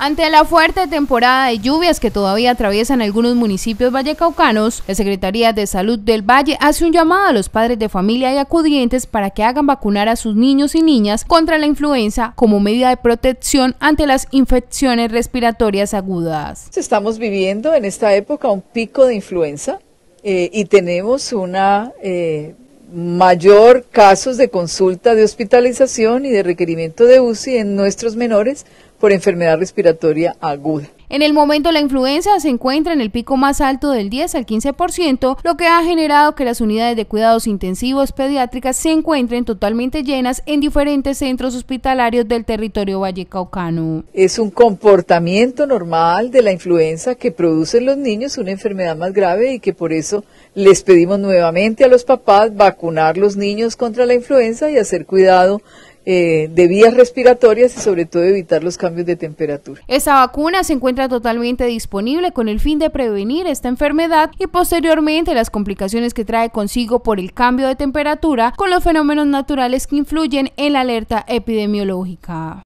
Ante la fuerte temporada de lluvias que todavía atraviesan algunos municipios vallecaucanos, la Secretaría de Salud del Valle hace un llamado a los padres de familia y acudientes para que hagan vacunar a sus niños y niñas contra la influenza como medida de protección ante las infecciones respiratorias agudas. Estamos viviendo en esta época un pico de influenza eh, y tenemos una... Eh, mayor casos de consulta de hospitalización y de requerimiento de UCI en nuestros menores por enfermedad respiratoria aguda. En el momento la influenza se encuentra en el pico más alto del 10 al 15%, lo que ha generado que las unidades de cuidados intensivos pediátricas se encuentren totalmente llenas en diferentes centros hospitalarios del territorio vallecaucano. Es un comportamiento normal de la influenza que produce en los niños una enfermedad más grave y que por eso les pedimos nuevamente a los papás vacunar los niños contra la influenza y hacer cuidado eh, de vías respiratorias y sobre todo evitar los cambios de temperatura. Esta vacuna se encuentra totalmente disponible con el fin de prevenir esta enfermedad y posteriormente las complicaciones que trae consigo por el cambio de temperatura con los fenómenos naturales que influyen en la alerta epidemiológica.